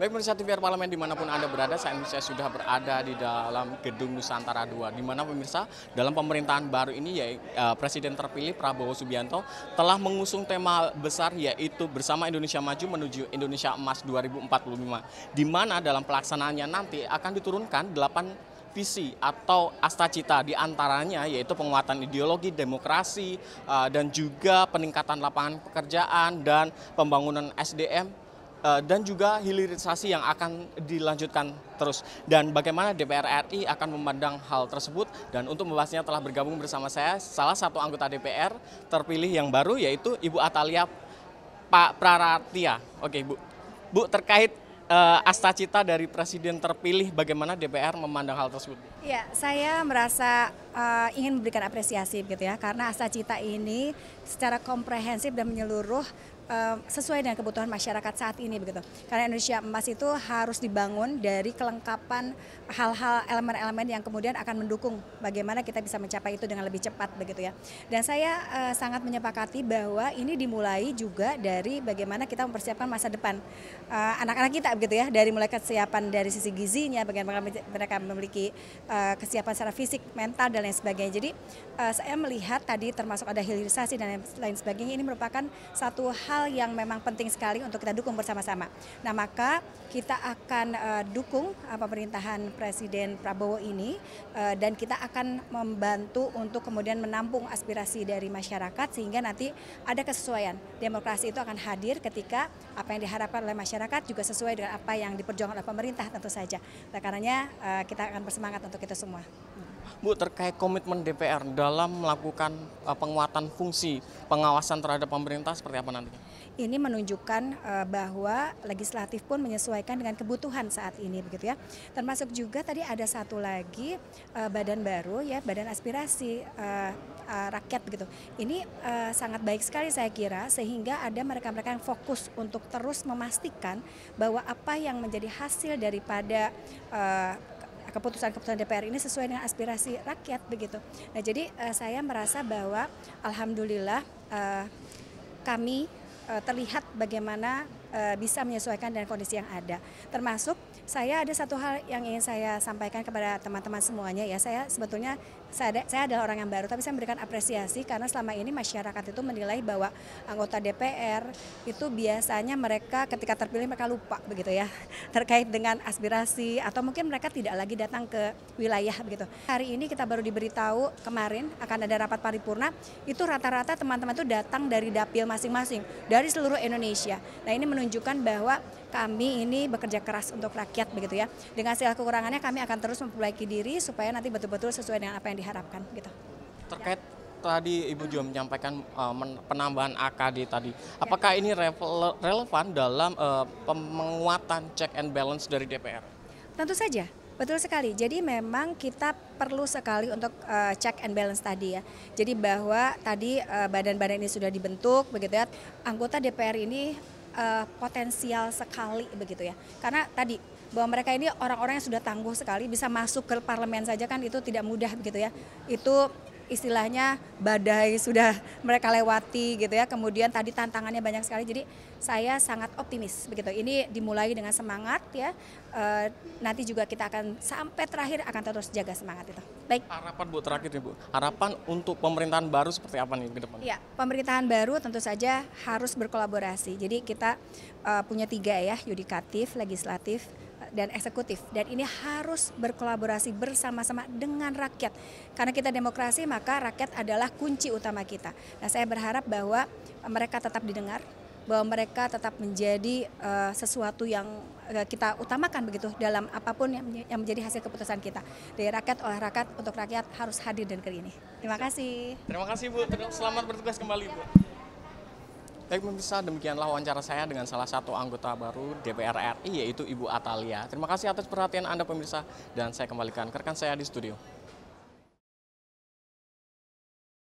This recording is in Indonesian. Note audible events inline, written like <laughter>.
Baik pemirsa TVR Parlemen dimanapun Anda berada, saat ini saya sudah berada di dalam gedung Nusantara II. di mana pemirsa dalam pemerintahan baru ini ya Presiden terpilih Prabowo Subianto telah mengusung tema besar yaitu bersama Indonesia Maju menuju Indonesia Emas 2045, di mana dalam pelaksanaannya nanti akan diturunkan 8 visi atau asta cita di antaranya yaitu penguatan ideologi demokrasi eh, dan juga peningkatan lapangan pekerjaan dan pembangunan SDM Eh, dan juga hilirisasi yang akan dilanjutkan terus. Dan bagaimana DPR RI akan memandang hal tersebut dan untuk membahasnya telah bergabung bersama saya salah satu anggota DPR terpilih yang baru yaitu Ibu Atalia Pak Praratia. Oke, Bu. Bu terkait uh, cita dari presiden terpilih bagaimana DPR memandang hal tersebut? Ya, saya merasa uh, ingin memberikan apresiasi gitu ya karena cita ini secara komprehensif dan menyeluruh sesuai dengan kebutuhan masyarakat saat ini begitu. Karena Indonesia emas itu harus dibangun dari kelengkapan hal-hal elemen-elemen yang kemudian akan mendukung bagaimana kita bisa mencapai itu dengan lebih cepat begitu ya. Dan saya uh, sangat menyepakati bahwa ini dimulai juga dari bagaimana kita mempersiapkan masa depan eh, anak-anak uh, kita begitu ya. Dari mulai kesiapan dari sisi gizinya, bagaimana mereka memiliki uh, kesiapan secara fisik, mental dan lain sebagainya. Jadi uh, saya melihat tadi termasuk ada hilirisasi dan lain sebagainya ini merupakan satu hal hal yang memang penting sekali untuk kita dukung bersama-sama. Nah maka kita akan uh, dukung uh, pemerintahan Presiden Prabowo ini uh, dan kita akan membantu untuk kemudian menampung aspirasi dari masyarakat sehingga nanti ada kesesuaian. Demokrasi itu akan hadir ketika apa yang diharapkan oleh masyarakat juga sesuai dengan apa yang diperjuangkan oleh pemerintah tentu saja. Nah, karenanya uh, kita akan bersemangat untuk itu semua. Bu, terkait komitmen DPR dalam melakukan uh, penguatan fungsi pengawasan terhadap pemerintah seperti apa nanti? Ini menunjukkan uh, bahwa legislatif pun menyesuaikan dengan kebutuhan saat ini begitu ya. Termasuk juga tadi ada satu lagi uh, badan baru ya, badan aspirasi uh, rakyat begitu. Ini uh, sangat baik sekali saya kira sehingga ada mereka-mereka yang fokus untuk terus memastikan bahwa apa yang menjadi hasil daripada uh, keputusan-keputusan DPR ini sesuai dengan aspirasi rakyat begitu. Nah jadi uh, saya merasa bahwa alhamdulillah uh, kami uh, terlihat bagaimana Eh, bisa menyesuaikan dengan kondisi yang ada. Termasuk saya ada satu hal yang ingin saya sampaikan kepada teman-teman semuanya ya. Saya sebetulnya saya, ada, saya adalah orang yang baru tapi saya memberikan apresiasi karena selama ini masyarakat itu menilai bahwa anggota DPR itu biasanya mereka ketika terpilih mereka lupa begitu ya <laughs> terkait dengan aspirasi atau mungkin mereka tidak lagi datang ke wilayah begitu. Hari ini kita baru diberitahu kemarin akan ada rapat paripurna itu rata-rata teman-teman itu datang dari dapil masing-masing dari seluruh Indonesia. Nah ini menurut menunjukkan bahwa kami ini bekerja keras untuk rakyat begitu ya. Dengan segala kekurangannya kami akan terus memperbaiki diri supaya nanti betul-betul sesuai dengan apa yang diharapkan gitu. Terkait tadi Ibu juga menyampaikan uh, penambahan AKD tadi. Ya. Apakah ini relevan dalam uh, penguatan check and balance dari DPR? Tentu saja. Betul sekali. Jadi memang kita perlu sekali untuk uh, check and balance tadi ya. Jadi bahwa tadi badan-badan uh, badan -badan ini sudah dibentuk begitu ya. Anggota DPR ini uh, potensial sekali begitu ya. Karena tadi bahwa mereka ini orang-orang yang sudah tangguh sekali bisa masuk ke parlemen saja kan itu tidak mudah begitu ya. Itu istilahnya badai sudah mereka lewati gitu ya. Kemudian tadi tantangannya banyak sekali. Jadi saya sangat optimis begitu. Ini dimulai dengan semangat ya. E, nanti juga kita akan sampai terakhir akan terus jaga semangat itu. Baik. Harapan Bu terakhir nih Bu. Harapan untuk pemerintahan baru seperti apa nih ke depan? Ya, pemerintahan baru tentu saja harus berkolaborasi. Jadi kita e, punya tiga ya, yudikatif, legislatif, dan eksekutif dan ini harus berkolaborasi bersama-sama dengan rakyat karena kita demokrasi maka rakyat adalah kunci utama kita. Nah saya berharap bahwa mereka tetap didengar bahwa mereka tetap menjadi uh, sesuatu yang eh, kita utamakan begitu dalam apapun yang, yang menjadi hasil keputusan kita dari rakyat oleh rakyat untuk rakyat harus hadir dan kali ini. Terima kasih. Terima kasih Bu. Selamat bertugas kembali Bu. Baik pemirsa, demikianlah wawancara saya dengan salah satu anggota baru DPR RI yaitu Ibu Atalia. Terima kasih atas perhatian Anda pemirsa dan saya kembalikan ke rekan saya di studio.